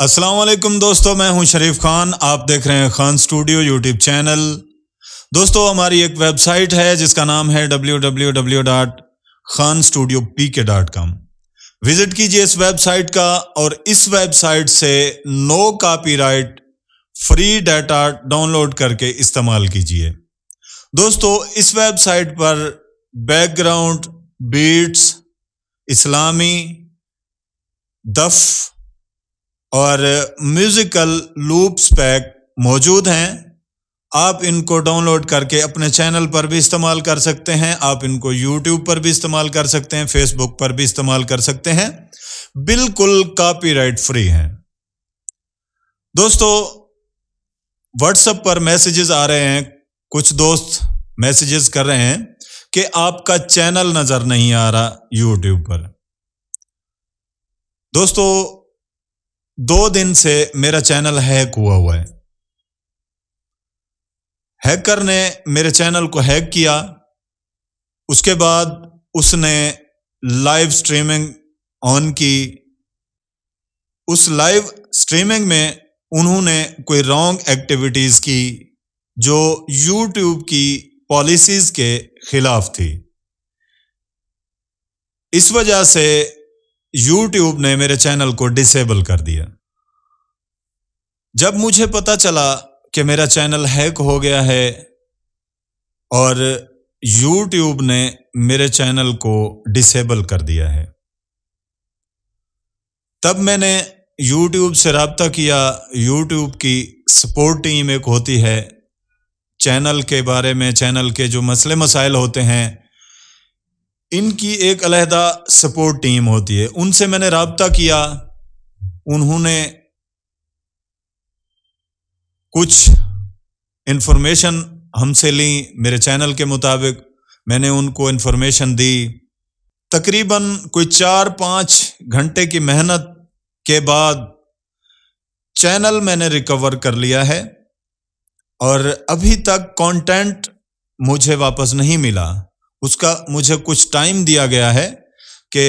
असलम दोस्तों मैं हूं शरीफ खान आप देख रहे हैं खान स्टूडियो यूट्यूब चैनल दोस्तों हमारी एक वेबसाइट है जिसका नाम है www.khanstudiopk.com विजिट कीजिए इस वेबसाइट का और इस वेबसाइट से no copyright free data download करके इस्तेमाल कीजिए दोस्तों इस वेबसाइट पर बैकग्राउंड बीट्स इस्लामी दफ़ और म्यूजिकल लूप्स पैक मौजूद हैं आप इनको डाउनलोड करके अपने चैनल पर भी इस्तेमाल कर सकते हैं आप इनको यूट्यूब पर भी इस्तेमाल कर सकते हैं फेसबुक पर भी इस्तेमाल कर सकते हैं बिल्कुल कॉपीराइट फ्री हैं दोस्तों व्हाट्सएप पर मैसेजेस आ रहे हैं कुछ दोस्त मैसेजेस कर रहे हैं कि आपका चैनल नज़र नहीं आ रहा यूट्यूब पर दोस्तों दो दिन से मेरा चैनल हैक हुआ हुआ है हैकर ने मेरे चैनल को हैक किया उसके बाद उसने लाइव स्ट्रीमिंग ऑन की उस लाइव स्ट्रीमिंग में उन्होंने कोई रॉन्ग एक्टिविटीज की जो यूट्यूब की पॉलिसीज के खिलाफ थी इस वजह से यूट्यूब ने मेरे चैनल को डिसेबल कर दिया जब मुझे पता चला कि मेरा चैनल हैक हो गया है और यूट्यूब ने मेरे चैनल को डिसेबल कर दिया है तब मैंने यूट्यूब से रबता किया यूट्यूब की सपोर्ट टीम एक होती है चैनल के बारे में चैनल के जो मसले मसाइल होते हैं इनकी एक अलहदा सपोर्ट टीम होती है उनसे मैंने रबता किया उन्होंने कुछ इन्फॉर्मेशन हमसे ली मेरे चैनल के मुताबिक मैंने उनको इन्फॉर्मेशन दी तकरीबन कोई चार पाँच घंटे की मेहनत के बाद चैनल मैंने रिकवर कर लिया है और अभी तक कंटेंट मुझे वापस नहीं मिला उसका मुझे कुछ टाइम दिया गया है कि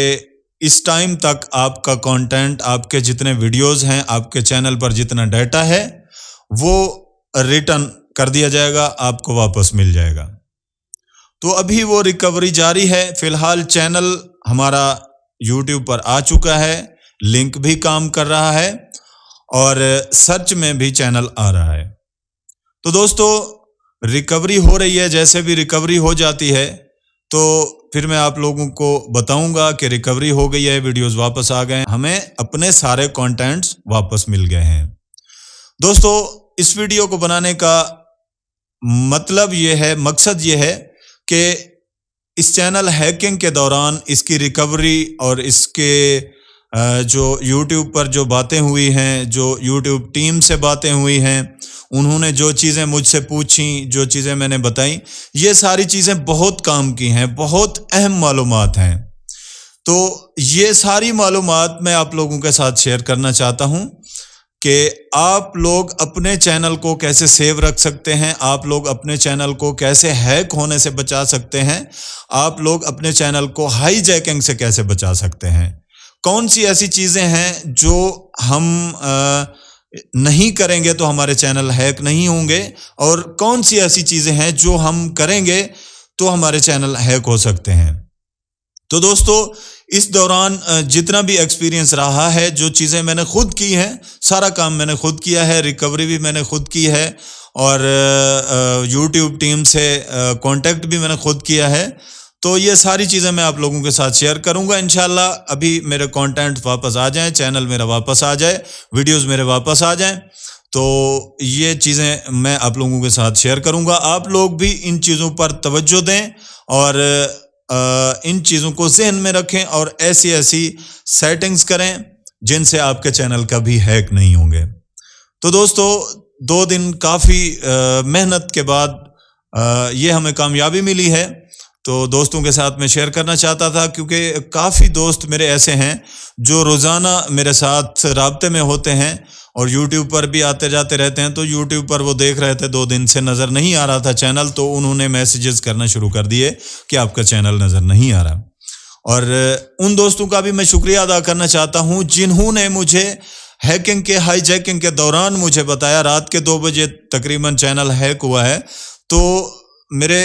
इस टाइम तक आपका कंटेंट आपके जितने वीडियोस हैं आपके चैनल पर जितना डाटा है वो रिटर्न कर दिया जाएगा आपको वापस मिल जाएगा तो अभी वो रिकवरी जारी है फिलहाल चैनल हमारा यूट्यूब पर आ चुका है लिंक भी काम कर रहा है और सर्च में भी चैनल आ रहा है तो दोस्तों रिकवरी हो रही है जैसे भी रिकवरी हो जाती है तो फिर मैं आप लोगों को बताऊंगा कि रिकवरी हो गई है वीडियोस वापस आ गए हमें अपने सारे कंटेंट्स वापस मिल गए हैं दोस्तों इस वीडियो को बनाने का मतलब ये है मकसद ये है कि इस चैनल हैकिंग के दौरान इसकी रिकवरी और इसके जो यूट्यूब पर जो बातें हुई हैं जो यूट्यूब टीम से बातें हुई हैं उन्होंने जो चीज़ें मुझसे पूछी जो चीज़ें मैंने बताई ये सारी चीज़ें बहुत काम की हैं बहुत अहम मालूम हैं तो ये सारी मालूम मैं आप लोगों के साथ शेयर करना चाहता हूँ कि आप लोग अपने चैनल को कैसे सेव रख सकते हैं आप लोग अपने चैनल को कैसे हैक होने से बचा सकते हैं आप लोग अपने चैनल को हाई जैकिंग से कैसे बचा सकते हैं कौन सी ऐसी चीज़ें हैं जो हम आ, नहीं करेंगे तो हमारे चैनल हैक नहीं होंगे और कौन सी ऐसी चीज़ें हैं जो हम करेंगे तो हमारे चैनल हैक हो सकते हैं तो दोस्तों इस दौरान जितना भी एक्सपीरियंस रहा है जो चीज़ें मैंने खुद की हैं सारा काम मैंने खुद किया है रिकवरी भी मैंने खुद की है और यूट्यूब टीम से कांटेक्ट भी मैंने खुद किया है तो ये सारी चीज़ें मैं आप लोगों के साथ शेयर करूंगा इनशाला अभी मेरे कंटेंट वापस आ जाए चैनल मेरा वापस आ जाए वीडियोस मेरे वापस आ जाएं तो ये चीज़ें मैं आप लोगों के साथ शेयर करूंगा आप लोग भी इन चीज़ों पर तवज्जो दें और इन चीज़ों को जहन में रखें और ऐसी ऐसी सेटिंग्स करें जिनसे आपके चैनल कभी हैक नहीं होंगे तो दोस्तों दो दिन काफ़ी मेहनत के बाद ये हमें कामयाबी मिली है तो दोस्तों के साथ मैं शेयर करना चाहता था क्योंकि काफ़ी दोस्त मेरे ऐसे हैं जो रोज़ाना मेरे साथ रबते में होते हैं और YouTube पर भी आते जाते रहते हैं तो YouTube पर वो देख रहे थे दो दिन से नज़र नहीं आ रहा था चैनल तो उन्होंने मैसेजेस करना शुरू कर दिए कि आपका चैनल नज़र नहीं आ रहा और उन दोस्तों का भी मैं शुक्रिया अदा करना चाहता हूँ जिन्होंने मुझे हैकिंग के हाईजैकिंग के दौरान मुझे बताया रात के दो बजे तकरीबन चैनल हैक हुआ है तो मेरे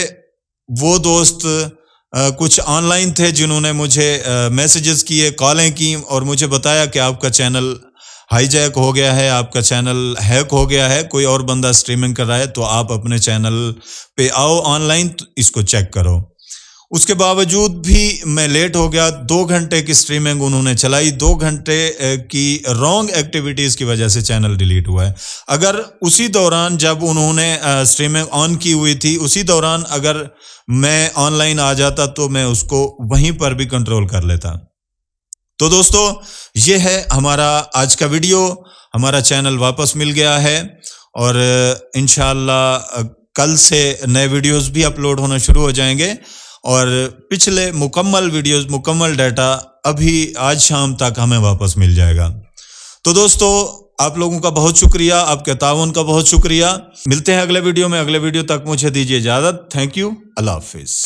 वो दोस्त कुछ ऑनलाइन थे जिन्होंने मुझे मैसेजेस किए कॉलें की और मुझे बताया कि आपका चैनल हाईजैक हो गया है आपका चैनल हैक हो गया है कोई और बंदा स्ट्रीमिंग कर रहा है तो आप अपने चैनल पे आओ ऑनलाइन तो इसको चेक करो उसके बावजूद भी मैं लेट हो गया दो घंटे की स्ट्रीमिंग उन्होंने चलाई दो घंटे की रॉन्ग एक्टिविटीज़ की वजह से चैनल डिलीट हुआ है अगर उसी दौरान जब उन्होंने स्ट्रीमिंग ऑन की हुई थी उसी दौरान अगर मैं ऑनलाइन आ जाता तो मैं उसको वहीं पर भी कंट्रोल कर लेता तो दोस्तों ये है हमारा आज का वीडियो हमारा चैनल वापस मिल गया है और इन कल से नए वीडियोज भी अपलोड होना शुरू हो जाएंगे और पिछले मुकम्मल वीडियोस मुकम्मल डाटा अभी आज शाम तक हमें वापस मिल जाएगा तो दोस्तों आप लोगों का बहुत शुक्रिया आपके ताउन का बहुत शुक्रिया मिलते हैं अगले वीडियो में अगले वीडियो तक मुझे दीजिए इजाज़त थैंक यू अल्लाह हाफिज़